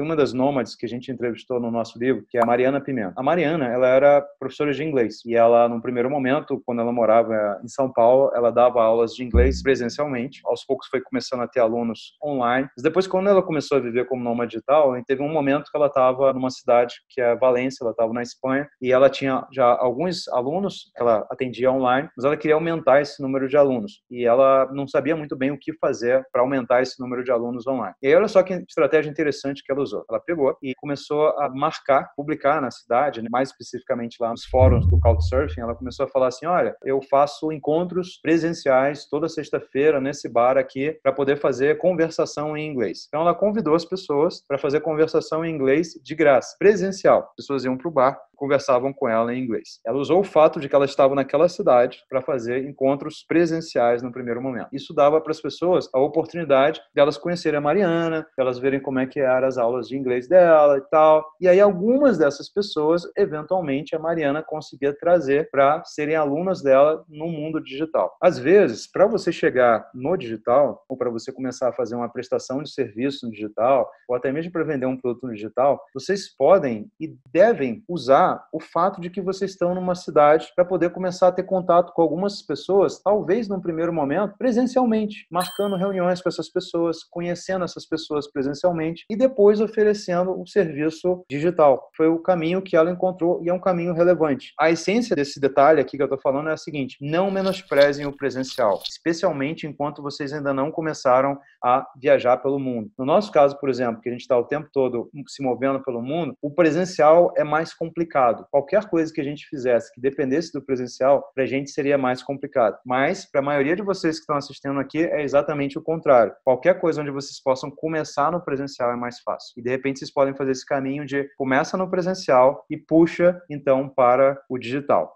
Foi uma das nômades que a gente entrevistou no nosso livro, que é a Mariana Pimenta. A Mariana, ela era professora de inglês e ela, no primeiro momento, quando ela morava em São Paulo, ela dava aulas de inglês presencialmente. Aos poucos foi começando a ter alunos online. Mas depois, quando ela começou a viver como nômade digital, teve um momento que ela estava numa cidade que é Valência, ela estava na Espanha e ela tinha já alguns alunos, ela atendia online, mas ela queria aumentar esse número de alunos e ela não sabia muito bem o que fazer para aumentar esse número de alunos online. E aí, olha só que estratégia interessante que ela ela pegou e começou a marcar, publicar na cidade, né? mais especificamente lá nos fóruns do Couchsurfing, ela começou a falar assim: olha, eu faço encontros presenciais toda sexta-feira nesse bar aqui para poder fazer conversação em inglês. Então ela convidou as pessoas para fazer conversação em inglês de graça, presencial. As pessoas iam para o bar, conversavam com ela em inglês. Ela usou o fato de que elas estavam naquela cidade para fazer encontros presenciais no primeiro momento. Isso dava para as pessoas a oportunidade delas elas conhecerem a Mariana, elas verem como é que eram as aulas de inglês dela e tal. E aí algumas dessas pessoas, eventualmente, a Mariana conseguia trazer para serem alunas dela no mundo digital. Às vezes, para você chegar no digital, ou para você começar a fazer uma prestação de serviço no digital, ou até mesmo para vender um produto no digital, vocês podem e devem usar o fato de que vocês estão numa cidade para poder começar a ter contato com algumas pessoas, talvez num primeiro momento, presencialmente, marcando reuniões com essas pessoas, conhecendo essas pessoas presencialmente e depois oferecendo o um serviço digital. Foi o caminho que ela encontrou e é um caminho relevante. A essência desse detalhe aqui que eu estou falando é a seguinte: não menosprezem o presencial, especialmente enquanto vocês ainda não começaram a viajar pelo mundo. No nosso caso, por exemplo, que a gente está o tempo todo se movendo pelo mundo, o presencial é mais complicado complicado. Qualquer coisa que a gente fizesse que dependesse do presencial, para a gente seria mais complicado. Mas, para a maioria de vocês que estão assistindo aqui, é exatamente o contrário. Qualquer coisa onde vocês possam começar no presencial é mais fácil. E, de repente, vocês podem fazer esse caminho de começa no presencial e puxa, então, para o digital.